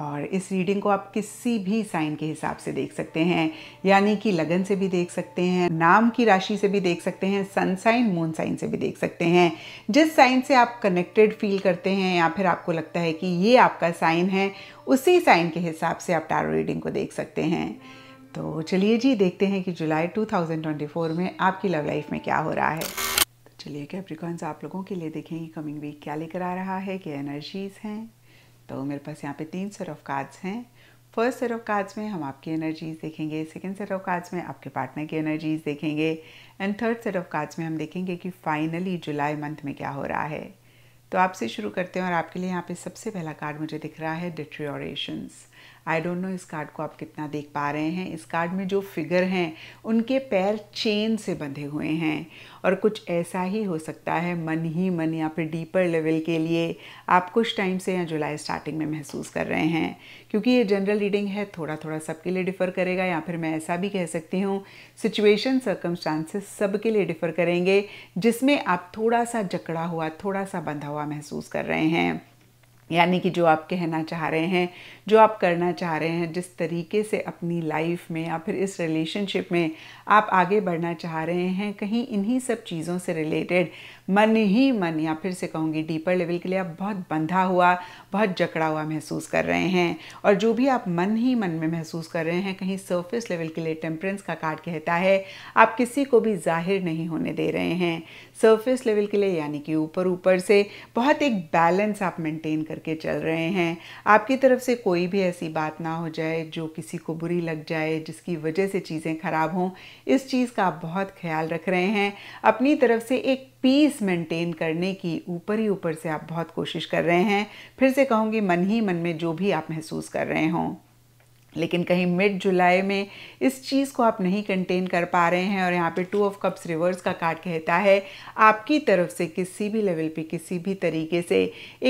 और इस रीडिंग को आप किसी भी साइन के हिसाब से देख सकते हैं यानी कि लगन से भी देख सकते हैं नाम की राशि से भी देख सकते हैं सन साइन मून साइन से भी देख सकते हैं जिस साइन से आप कनेक्टेड फील करते हैं या फिर आपको लगता है कि ये आपका साइन है उसी साइन के हिसाब से आप टैरो रीडिंग को देख सकते हैं तो चलिए जी देखते हैं कि जुलाई 2024 में आपकी लव लाइफ में क्या हो रहा है तो चलिए कैप्रिकॉन्स आप लोगों के लिए देखेंगे कमिंग वीक क्या लेकर आ रहा है क्या एनर्जीज़ हैं तो मेरे पास यहाँ पे तीन सेट ऑफ कार्ड्स हैं फर्स्ट सेट ऑफ कार्ड्स में हम आपकी एनर्जीज देखेंगे सेकेंड सेट ऑफ कार्ड्स में आपके पार्टनर की एनर्जीज देखेंगे and third set of cards में हम देखेंगे कि फाइनली जुलाई मंथ में क्या हो रहा है तो आपसे शुरू करते हैं और आपके लिए यहाँ पे सबसे पहला कार्ड मुझे दिख रहा है डिट्रियोरेशंस आई डोंट नो इस कार्ड को आप कितना देख पा रहे हैं इस कार्ड में जो फिगर हैं उनके पैर चेन से बंधे हुए हैं और कुछ ऐसा ही हो सकता है मन ही मन या फिर डीपर लेवल के लिए आप कुछ टाइम से या जुलाई स्टार्टिंग में महसूस कर रहे हैं क्योंकि ये जनरल रीडिंग है थोड़ा थोड़ा सबके लिए डिफ़र करेगा या फिर मैं ऐसा भी कह सकती हूँ सिचुएशन सर्कमस्टांसेस सबके लिए डिफ़र करेंगे जिसमें आप थोड़ा सा जकड़ा हुआ थोड़ा सा बंधा हुआ महसूस कर रहे हैं यानी कि जो आप कहना चाह रहे हैं जो आप करना चाह रहे हैं जिस तरीके से अपनी लाइफ में या फिर इस रिलेशनशिप में आप आगे बढ़ना चाह रहे हैं कहीं इन्हीं सब चीज़ों से रिलेटेड मन ही मन या फिर से कहूँगी डीपर लेवल के लिए आप बहुत बंधा हुआ बहुत जकड़ा हुआ महसूस कर रहे हैं और जो भी आप मन ही मन में महसूस कर रहे हैं कहीं सरफेस लेवल के लिए टेम्परेंस का कार्ड कहता है आप किसी को भी जाहिर नहीं होने दे रहे हैं सरफेस लेवल के लिए यानी कि ऊपर ऊपर से बहुत एक बैलेंस आप मेंटेन करके चल रहे हैं आपकी तरफ से कोई भी ऐसी बात ना हो जाए जो किसी को बुरी लग जाए जिसकी वजह से चीज़ें ख़राब हों इस चीज़ का आप बहुत ख्याल रख रहे हैं अपनी तरफ से एक पीस मेंटेन करने की ऊपर ही ऊपर से आप बहुत कोशिश कर रहे हैं फिर से कहूँगी मन ही मन में जो भी आप महसूस कर रहे हों लेकिन कहीं मिड जुलाई में इस चीज़ को आप नहीं कंटेन कर पा रहे हैं और यहाँ पे टू ऑफ कप्स रिवर्स का कार्ड कहता है आपकी तरफ से किसी भी लेवल पे किसी भी तरीके से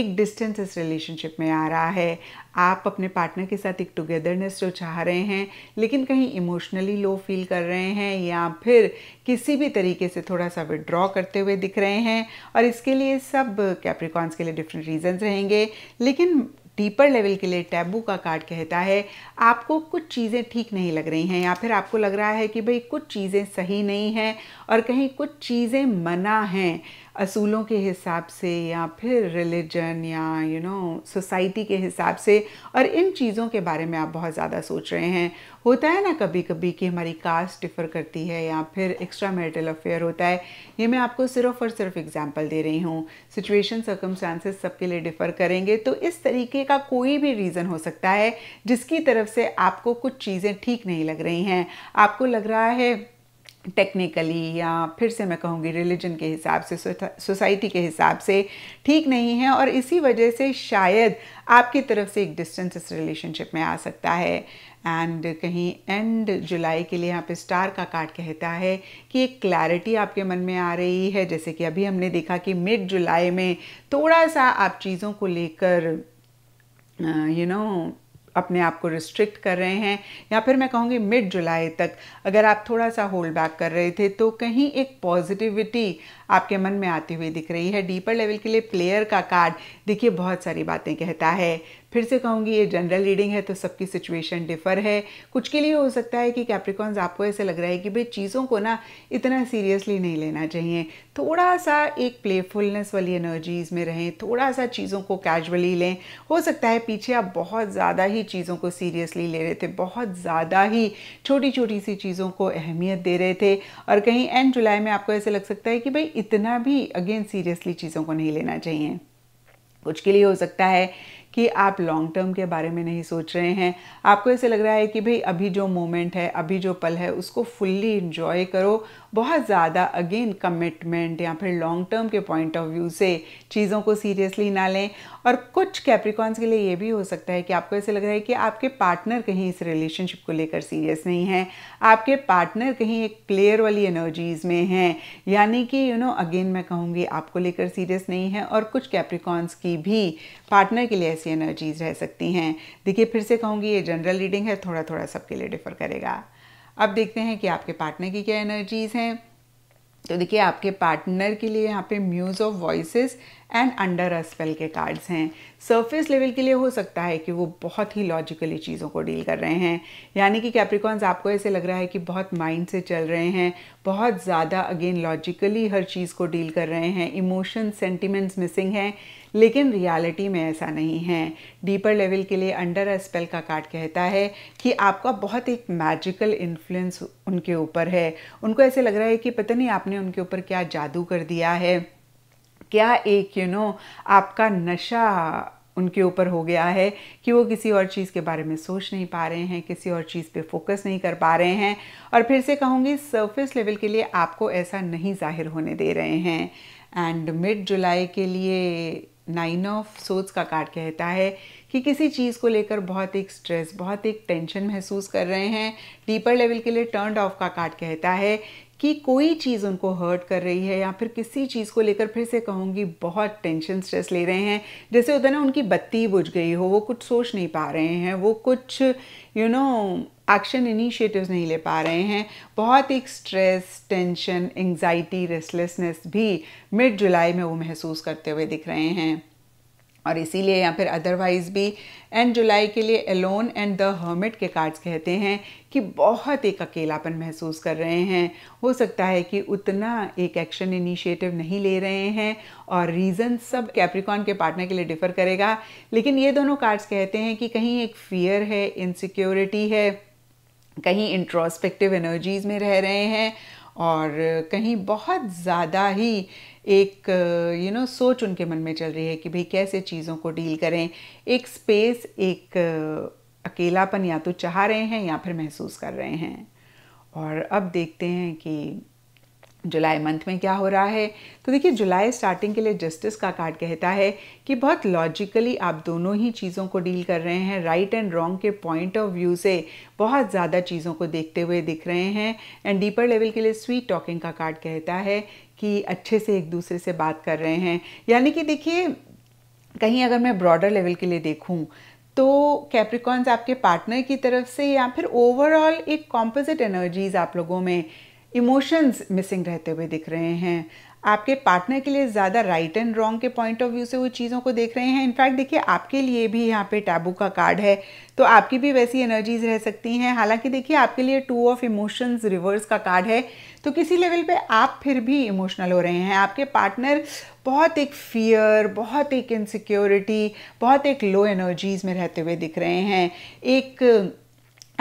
एक डिस्टेंस इस रिलेशनशिप में आ रहा है आप अपने पार्टनर के साथ एक टुगेदरनेस जो तो चाह रहे हैं लेकिन कहीं इमोशनली लो फील कर रहे हैं या फिर किसी भी तरीके से थोड़ा सा विड्रॉ करते हुए दिख रहे हैं और इसके लिए सब कैप्रिकॉन्स के लिए डिफरेंट रीजंस रहेंगे लेकिन डीपर लेवल के लिए टैबू का कार्ड कहता है आपको कुछ चीज़ें ठीक नहीं लग रही हैं या फिर आपको लग रहा है कि भाई कुछ चीज़ें सही नहीं हैं और कहीं कुछ चीज़ें मना हैं असूलों के हिसाब से या फिर रिलीजन या यू नो सोसाइटी के हिसाब से और इन चीज़ों के बारे में आप बहुत ज़्यादा सोच रहे हैं होता है ना कभी कभी कि हमारी कास्ट डिफ़र करती है या फिर एक्स्ट्रा मैरिटल अफेयर होता है ये मैं आपको सिर्फ और सिर्फ एग्जाम्पल दे रही हूँ सिचुएशन सर्कमस्टांसेस सबके लिए डिफ़र करेंगे तो इस तरीके का कोई भी रीज़न हो सकता है जिसकी तरफ से आपको कुछ चीज़ें ठीक नहीं लग रही हैं आपको लग रहा है टेक्निकली या फिर से मैं कहूँगी रिलीजन के हिसाब से सोसाइटी के हिसाब से ठीक नहीं है और इसी वजह से शायद आपकी तरफ से एक डिस्टेंस इस रिलेशनशिप में आ सकता है एंड कहीं एंड जुलाई के लिए यहाँ पे स्टार का कार्ड कहता है कि एक क्लैरिटी आपके मन में आ रही है जैसे कि अभी हमने देखा कि मिड जुलाई में थोड़ा सा आप चीज़ों को लेकर यू uh, नो अपने आप को रिस्ट्रिक्ट कर रहे हैं या फिर मैं कहूँगी मिड जुलाई तक अगर आप थोड़ा सा होल्ड बैक कर रहे थे तो कहीं एक पॉजिटिविटी आपके मन में आती हुई दिख रही है डीपर लेवल के लिए प्लेयर का कार्ड देखिए बहुत सारी बातें कहता है फिर से कहूँगी ये जनरल रीडिंग है तो सबकी सिचुएशन डिफर है कुछ के लिए हो सकता है कि कैप्रिकॉन्स आपको ऐसे लग रहा है कि भाई चीज़ों को ना इतना सीरियसली नहीं लेना चाहिए थोड़ा सा एक प्लेफुलनेस वाली एनर्जीज में रहें थोड़ा सा चीज़ों को कैजुअली लें हो सकता है पीछे आप बहुत ज़्यादा ही चीज़ों को सीरियसली ले रहे थे बहुत ज़्यादा ही छोटी छोटी सी चीज़ों को अहमियत दे रहे थे और कहीं एंड जुलाई में आपको ऐसे लग सकता है कि भाई इतना भी अगेन सीरियसली चीज़ों को नहीं लेना चाहिए कुछ के लिए हो सकता है कि आप लॉन्ग टर्म के बारे में नहीं सोच रहे हैं आपको ऐसे लग रहा है कि भाई अभी जो मोमेंट है अभी जो पल है उसको फुल्ली इन्जॉय करो बहुत ज़्यादा अगेन कमिटमेंट या फिर लॉन्ग टर्म के पॉइंट ऑफ व्यू से चीज़ों को सीरियसली ना लें और कुछ कैप्रिकॉन्स के लिए ये भी हो सकता है कि आपको ऐसे लग रहा है कि आपके पार्टनर कहीं इस रिलेशनशिप को लेकर सीरियस नहीं है आपके पार्टनर कहीं एक प्लेयर वाली एनर्जीज़ में हैं यानी कि यू नो अगेन मैं कहूँगी आपको लेकर सीरियस नहीं है और कुछ कैप्रिकॉन्स की भी पार्टनर के लिए ऐसी एनर्जीज़ रह सकती हैं देखिए फिर से कहूँगी ये जनरल रीडिंग है थोड़ा थोड़ा सबके लिए डिफर करेगा अब देखते हैं कि आपके पार्टनर की क्या एनर्जीज हैं तो देखिए आपके पार्टनर के लिए यहाँ पे muse of voices and under a spell के कार्ड्स हैं सरफेस लेवल के लिए हो सकता है कि वो बहुत ही लॉजिकली चीज़ों को डील कर रहे हैं यानी कि कैप्रिकॉन्स आपको ऐसे लग रहा है कि बहुत माइंड से चल रहे हैं बहुत ज़्यादा अगेन लॉजिकली हर चीज़ को डील कर रहे हैं इमोशन सेंटिमेंट्स मिसिंग हैं लेकिन रियलिटी में ऐसा नहीं है डीपर लेवल के लिए अंडर अ स्पेल का कार्ड कहता है कि आपका बहुत एक मैजिकल इन्फ्लुएंस उनके ऊपर है उनको ऐसे लग रहा है कि पता नहीं आपने उनके ऊपर क्या जादू कर दिया है क्या एक यू you नो know, आपका नशा उनके ऊपर हो गया है कि वो किसी और चीज़ के बारे में सोच नहीं पा रहे हैं किसी और चीज़ पे फोकस नहीं कर पा रहे हैं और फिर से कहूँगी सरफेस लेवल के लिए आपको ऐसा नहीं जाहिर होने दे रहे हैं एंड मिड जुलाई के लिए नाइन ऑफ सोच का कार्ड कहता है कि किसी चीज़ को लेकर बहुत एक स्ट्रेस बहुत एक टेंशन महसूस कर रहे हैं डीपर लेवल के लिए टर्न ऑफ का कार्ड कहता है कि कोई चीज़ उनको हर्ट कर रही है या फिर किसी चीज़ को लेकर फिर से कहूँगी बहुत टेंशन स्ट्रेस ले रहे हैं जैसे होता है ना उनकी बत्ती बुझ गई हो वो कुछ सोच नहीं पा रहे हैं वो कुछ यू नो एक्शन इनिशिएटिव्स नहीं ले पा रहे हैं बहुत एक स्ट्रेस टेंशन एंग्जाइटी रेस्टलेसनेस भी मिड जुलाई में वो महसूस करते हुए दिख रहे हैं और इसीलिए या फिर अदरवाइज़ भी एंड जुलाई के लिए एलोन एंड द हर्मिट के कार्ड्स कहते हैं कि बहुत एक अकेलापन महसूस कर रहे हैं हो सकता है कि उतना एक एक्शन इनिशिएटिव नहीं ले रहे हैं और रीज़न सब कैप्रिकॉन के पार्टनर के लिए डिफ़र करेगा लेकिन ये दोनों कार्ड्स कहते हैं कि कहीं एक फियर है इनसिक्योरिटी है कहीं इंट्रोस्पेक्टिव एनर्जीज़ में रह रहे हैं और कहीं बहुत ज़्यादा ही एक यू नो सोच उनके मन में चल रही है कि भाई कैसे चीज़ों को डील करें एक स्पेस एक अकेलापन या तो चाह रहे हैं या फिर महसूस कर रहे हैं और अब देखते हैं कि जुलाई मंथ में क्या हो रहा है तो देखिए जुलाई स्टार्टिंग के लिए जस्टिस का कार्ड कहता है कि बहुत लॉजिकली आप दोनों ही चीज़ों को डील कर रहे हैं राइट एंड रॉन्ग के पॉइंट ऑफ व्यू से बहुत ज़्यादा चीज़ों को देखते हुए दिख रहे हैं एंड डीपर लेवल के लिए स्वीट टॉकिंग का कार्ड कहता है कि अच्छे से एक दूसरे से बात कर रहे हैं यानी कि देखिए कहीं अगर मैं ब्रॉडर लेवल के लिए देखूं तो कैप्रिकॉन्स आपके पार्टनर की तरफ से या फिर ओवरऑल एक कॉम्पोजिट एनर्जीज आप लोगों में इमोशंस मिसिंग रहते हुए दिख रहे हैं आपके पार्टनर के लिए ज़्यादा राइट एंड रॉन्ग के पॉइंट ऑफ व्यू से वो चीज़ों को देख रहे हैं इनफैक्ट देखिए आपके लिए भी यहाँ पे टैबू का कार्ड है तो आपकी भी वैसी एनर्जीज रह सकती हैं हालांकि देखिए आपके लिए टू ऑफ इमोशंस रिवर्स का कार्ड है तो किसी लेवल पे आप फिर भी इमोशनल हो रहे हैं आपके पार्टनर बहुत एक फियर बहुत एक इनसिक्योरिटी बहुत एक लो एनर्जीज में रहते हुए दिख रहे हैं एक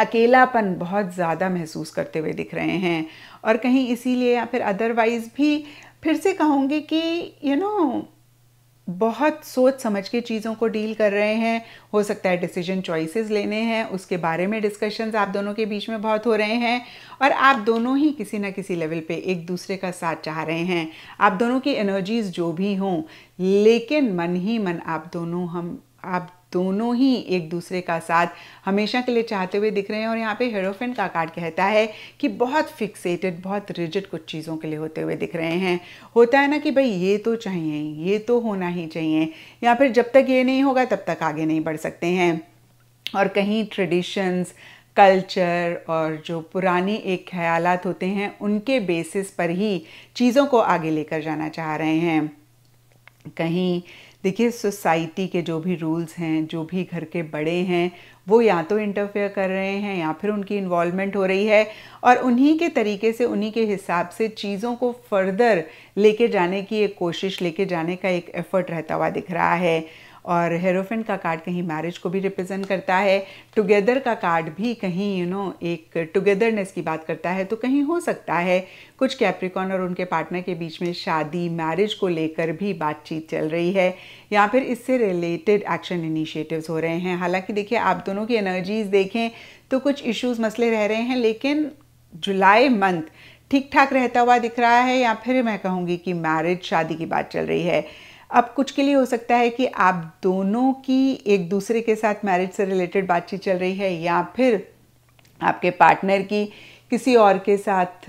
अकेलापन बहुत ज़्यादा महसूस करते हुए दिख रहे हैं और कहीं इसीलिए या फिर अदरवाइज़ भी फिर से कहूँगी कि यू you नो know, बहुत सोच समझ के चीज़ों को डील कर रहे हैं हो सकता है डिसीजन चॉइसेस लेने हैं उसके बारे में डिस्कशंस आप दोनों के बीच में बहुत हो रहे हैं और आप दोनों ही किसी ना किसी लेवल पे एक दूसरे का साथ चाह रहे हैं आप दोनों की एनर्जीज जो भी हों लेकिन मन ही मन आप दोनों हम आप दोनों ही एक दूसरे का साथ हमेशा के लिए चाहते हुए दिख रहे हैं और यहाँ पे हेरोफेंट का कार्ड कहता है कि बहुत फिक्सेटेड बहुत रिजिड कुछ चीज़ों के लिए होते हुए दिख रहे हैं होता है ना कि भाई ये तो चाहिए ये तो होना ही चाहिए या फिर जब तक ये नहीं होगा तब तक आगे नहीं बढ़ सकते हैं और कहीं ट्रेडिशंस कल्चर और जो पुरानी एक ख्यालात होते हैं उनके बेसिस पर ही चीज़ों को आगे लेकर जाना चाह रहे हैं कहीं देखिए सोसाइटी के जो भी रूल्स हैं जो भी घर के बड़े हैं वो या तो इंटरफेयर कर रहे हैं या फिर उनकी इन्वॉल्वमेंट हो रही है और उन्हीं के तरीके से उन्हीं के हिसाब से चीज़ों को फर्दर लेके जाने की एक कोशिश लेके जाने का एक एफर्ट रहता हुआ दिख रहा है और हेरोफिन का कार्ड कहीं मैरिज को भी रिप्रेजेंट करता है टुगेदर का कार्ड भी कहीं यू you नो know, एक टुगेदरनेस की बात करता है तो कहीं हो सकता है कुछ कैप्रिकॉन और उनके पार्टनर के बीच में शादी मैरिज को लेकर भी बातचीत चल रही है या फिर इससे रिलेटेड एक्शन इनिशिएटिव्स हो रहे हैं हालांकि देखिए आप दोनों की एनर्जीज देखें तो कुछ इश्यूज मसले रह रहे हैं लेकिन जुलाई मंथ ठीक ठाक रहता हुआ दिख रहा है या फिर मैं कहूँगी कि मैरिज शादी की बात चल रही है अब कुछ के लिए हो सकता है कि आप दोनों की एक दूसरे के साथ मैरिज से रिलेटेड बातचीत चल रही है या फिर आपके पार्टनर की किसी और के साथ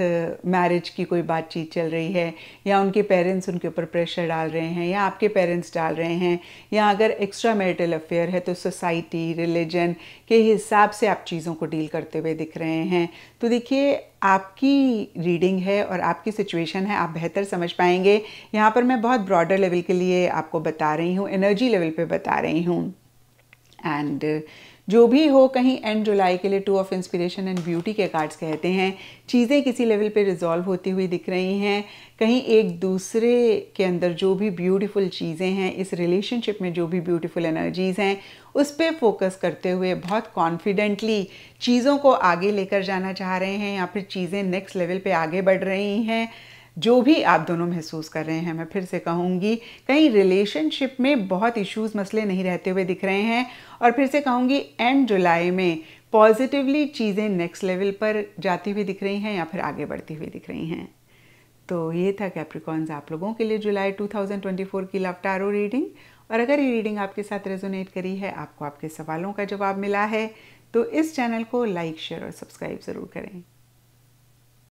मैरिज की कोई बातचीत चल रही है या उनके पेरेंट्स उनके ऊपर प्रेशर डाल रहे हैं या आपके पेरेंट्स डाल रहे हैं या अगर एक्स्ट्रा मैरिटल अफेयर है तो सोसाइटी रिलीजन के हिसाब से आप चीज़ों को डील करते हुए दिख रहे हैं तो देखिए आपकी रीडिंग है और आपकी सिचुएशन है आप बेहतर समझ पाएंगे यहाँ पर मैं बहुत ब्रॉडर लेवल के लिए आपको बता रही हूँ एनर्जी लेवल पर बता रही हूँ एंड uh, जो भी हो कहीं एंड जुलाई के लिए two of inspiration and beauty के कार्ड्स कहते हैं चीज़ें किसी लेवल पे रिजॉल्व होती हुई दिख रही हैं कहीं एक दूसरे के अंदर जो भी ब्यूटीफुल चीज़ें हैं इस रिलेशनशिप में जो भी ब्यूटीफुल एनर्जीज़ हैं उस पर फोकस करते हुए बहुत कॉन्फिडेंटली चीज़ों को आगे लेकर जाना चाह रहे हैं या फिर चीज़ें नेक्स्ट लेवल पर आगे बढ़ रही हैं जो भी आप दोनों महसूस कर रहे हैं मैं फिर से कहूँगी कहीं रिलेशनशिप में बहुत इश्यूज मसले नहीं रहते हुए दिख रहे हैं और फिर से कहूँगी एंड जुलाई में पॉजिटिवली चीज़ें नेक्स्ट लेवल पर जाती हुई दिख रही हैं या फिर आगे बढ़ती हुई दिख रही हैं तो ये था कैप्रिकॉन्स आप लोगों के लिए जुलाई 2024 की लव टारो रीडिंग और अगर ये रीडिंग आपके साथ रेजोनेट करी है आपको आपके सवालों का जवाब मिला है तो इस चैनल को लाइक शेयर और सब्सक्राइब ज़रूर करें